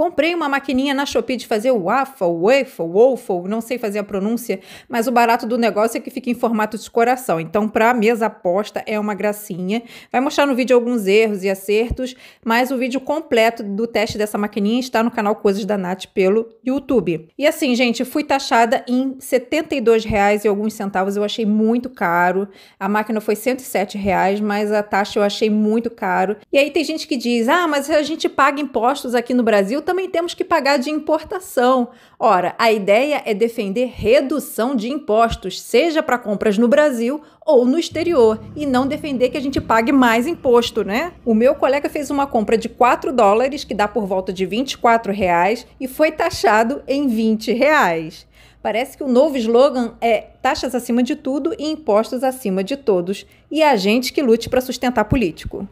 Comprei uma maquininha na Shopee de fazer waffle, waffle, waffle, não sei fazer a pronúncia, mas o barato do negócio é que fica em formato de coração. Então, para mesa aposta é uma gracinha. Vai mostrar no vídeo alguns erros e acertos, mas o vídeo completo do teste dessa maquininha está no canal Coisas da Nath pelo YouTube. E assim, gente, fui taxada em R$ 72,00 e alguns centavos, eu achei muito caro. A máquina foi R$ 107,00, mas a taxa eu achei muito caro. E aí tem gente que diz: "Ah, mas a gente paga impostos aqui no Brasil também temos que pagar de importação. Ora, a ideia é defender redução de impostos, seja para compras no Brasil ou no exterior, e não defender que a gente pague mais imposto, né? O meu colega fez uma compra de 4 dólares, que dá por volta de 24 reais, e foi taxado em 20 reais. Parece que o novo slogan é taxas acima de tudo e impostos acima de todos, e é a gente que lute para sustentar político.